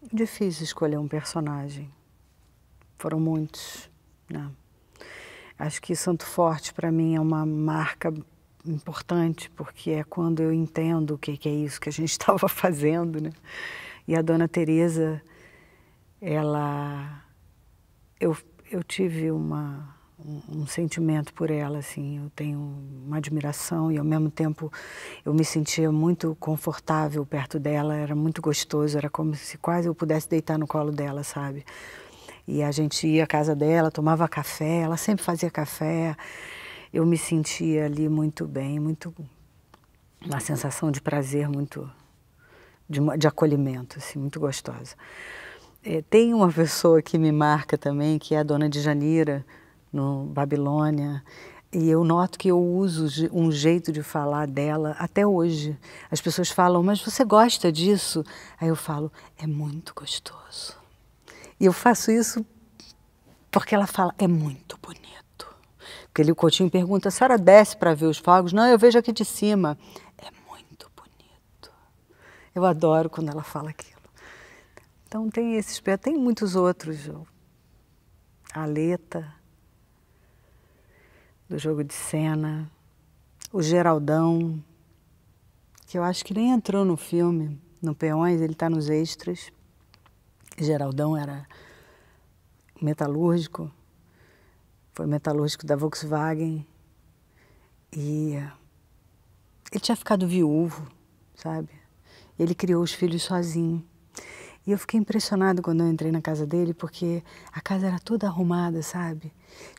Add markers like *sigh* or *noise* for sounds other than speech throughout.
Difícil escolher um personagem. Foram muitos, né? Acho que Santo Forte para mim é uma marca importante porque é quando eu entendo o que, é isso que a gente estava *laughs* fazendo, né? E a Dona Teresa, ela, eu, eu tive uma um, um sentimento por ela, assim, eu tenho uma admiração e ao mesmo tempo eu me sentia muito confortável perto dela, era muito gostoso, era como se quase eu pudesse deitar no colo dela, sabe? E a gente ia à casa dela, tomava café, ela sempre fazia café. Eu me sentia ali muito bem, muito uma sensação de prazer muito de, de acolhimento, assim, muito gostosa. É, tem uma pessoa que me marca também, que é a dona de Janira, no Babilônia. E eu noto que eu uso um jeito de falar dela até hoje. As pessoas falam, mas você gosta disso? Aí eu falo, é muito gostoso. E eu faço isso porque ela fala, é muito bonito. Porque ele, o Coutinho pergunta, a senhora desce para ver os fogos? Não, eu vejo aqui de cima. É muito bonito. Eu adoro quando ela fala aquilo. Então tem esses, tem muitos outros. Aleta do jogo de cena, o Geraldão, que eu acho que nem entrou no filme, no Peões, ele está nos extras. Geraldão era metalúrgico, foi metalúrgico da Volkswagen e ele tinha ficado viúvo, sabe? Ele criou os filhos sozinho. E eu fiquei impressionado quando eu entrei na casa dele, porque a casa era toda arrumada, sabe?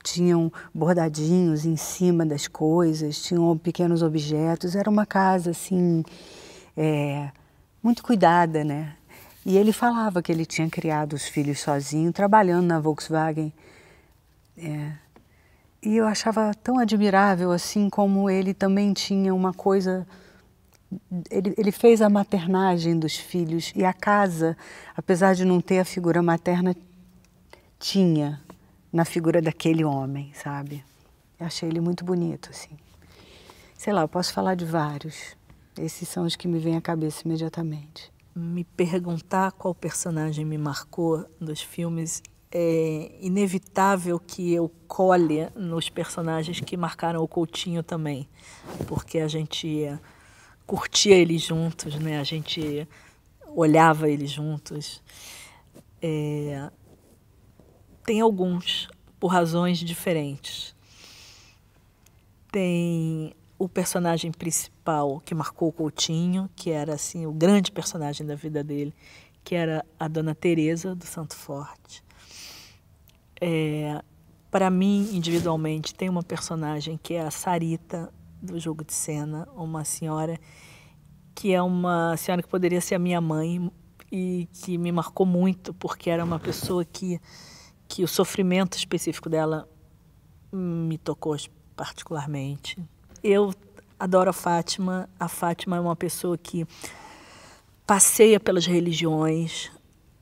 Tinham bordadinhos em cima das coisas, tinham pequenos objetos. Era uma casa, assim, é, muito cuidada, né? E ele falava que ele tinha criado os filhos sozinho, trabalhando na Volkswagen. É. E eu achava tão admirável, assim, como ele também tinha uma coisa ele, ele, fez a maternagem dos filhos e a casa, apesar de não ter a figura materna, tinha na figura daquele homem, sabe? Eu achei ele muito bonito, assim. Sei lá, eu posso falar de vários. Esses são os que me vêm à cabeça imediatamente. Me perguntar qual personagem me marcou dos filmes é inevitável que eu colhe nos personagens que marcaram o Coutinho também, porque a gente curtia eles juntos, né? A gente olhava eles juntos. É... Tem alguns, por razões diferentes. Tem o personagem principal que marcou o Coutinho, que era assim o grande personagem da vida dele, que era a Dona Teresa do Santo Forte. É, para mim individualmente tem uma personagem que é a Sarita do jogo de cena, uma senhora que é uma senhora que poderia ser a minha mãe e que me marcou muito porque era uma pessoa que que o sofrimento específico dela me tocou particularmente. Eu adoro a Fátima. A Fátima é uma pessoa que passeia pelas religiões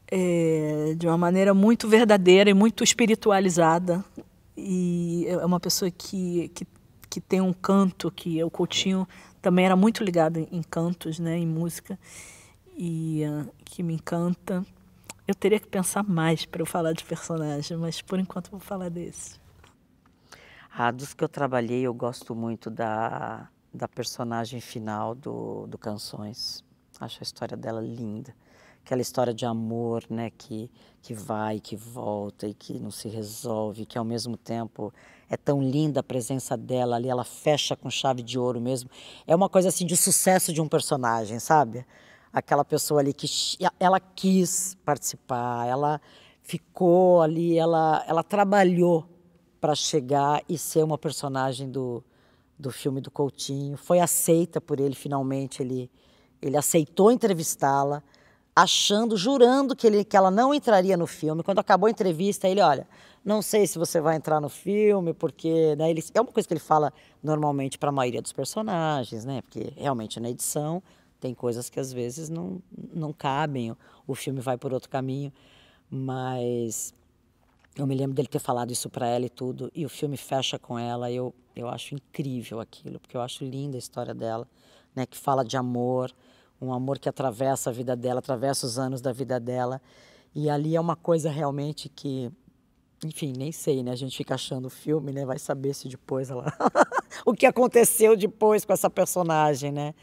é, de uma maneira muito verdadeira e muito espiritualizada. E é uma pessoa que, que que tem um canto que é o Coutinho também era muito ligado em cantos, né, em música e uh, que me encanta. Eu teria que pensar mais para eu falar de personagem, mas por enquanto vou falar desse. Ah, dos que eu trabalhei, eu gosto muito da, da personagem final do, do Canções. Acho a história dela linda aquela história de amor, né, que, que vai, que volta e que não se resolve, que ao mesmo tempo é tão linda a presença dela ali, ela fecha com chave de ouro mesmo. É uma coisa assim de sucesso de um personagem, sabe? Aquela pessoa ali que ela quis participar, ela ficou ali, ela, ela trabalhou para chegar e ser uma personagem do, do filme do Coutinho. Foi aceita por ele finalmente, ele, ele aceitou entrevistá-la achando, jurando que, ele, que ela não entraria no filme. Quando acabou a entrevista, ele, olha, não sei se você vai entrar no filme, porque né, ele, é uma coisa que ele fala normalmente para a maioria dos personagens, né? Porque realmente na edição tem coisas que às vezes não, não cabem, o filme vai por outro caminho, mas eu me lembro dele ter falado isso para ela e tudo, e o filme fecha com ela, eu, eu acho incrível aquilo, porque eu acho linda a história dela, né? Que fala de amor, um amor que atravessa a vida dela, atravessa os anos da vida dela. E ali é uma coisa realmente que, enfim, nem sei, né? A gente fica achando o filme, né? Vai saber se depois ela... *laughs* o que aconteceu depois com essa personagem, né?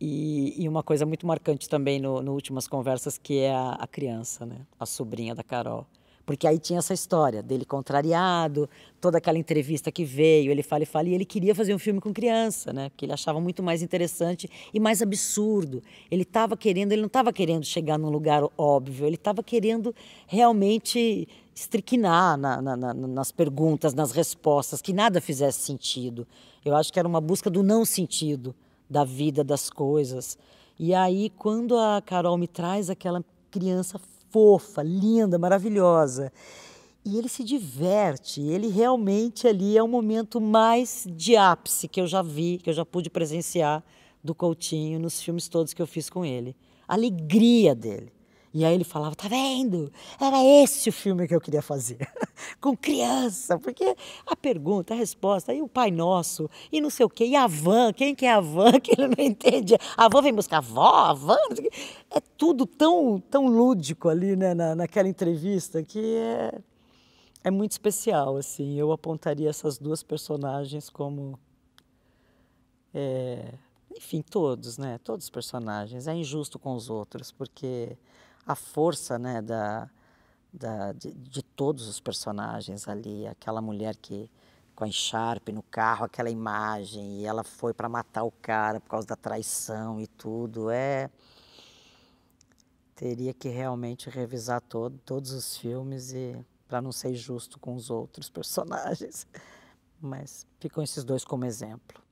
E, e uma coisa muito marcante também no, no Últimas Conversas, que é a, a criança, né? A sobrinha da Carol. Porque aí tinha essa história dele contrariado, toda aquela entrevista que veio, ele fala e fala, e ele queria fazer um filme com criança, né? Porque ele achava muito mais interessante e mais absurdo. Ele estava querendo, ele não estava querendo chegar num lugar óbvio, ele estava querendo realmente estriquinar na, na, na, nas perguntas, nas respostas, que nada fizesse sentido. Eu acho que era uma busca do não sentido da vida, das coisas. E aí, quando a Carol me traz aquela criança fofa, linda, maravilhosa. E ele se diverte, ele realmente ali é o momento mais de ápice que eu já vi, que eu já pude presenciar do Coutinho nos filmes todos que eu fiz com ele. A alegria dele. E aí ele falava: tá vendo? Era esse o filme que eu queria fazer, *laughs* com criança, porque a pergunta, a resposta, e o Pai Nosso, e não sei o quê, e a van, quem que é a van *laughs* que ele não entende? A van vem buscar a avó, a van, não sei o quê. É tudo tão, tão lúdico ali, né, na, naquela entrevista, que é, é muito especial, assim. Eu apontaria essas duas personagens como. É, enfim, todos, né? Todos os personagens. É injusto com os outros, porque a força né, da, da de, de, todos os personagens ali. Aquela mulher que com a encharpe no carro, aquela imagem, e ela foi para matar o cara por causa da traição e tudo. É. Teria que realmente revisar todo, todos os filmes e para não ser justo com os outros *laughs* personagens. Mas ficam esses dois como exemplo.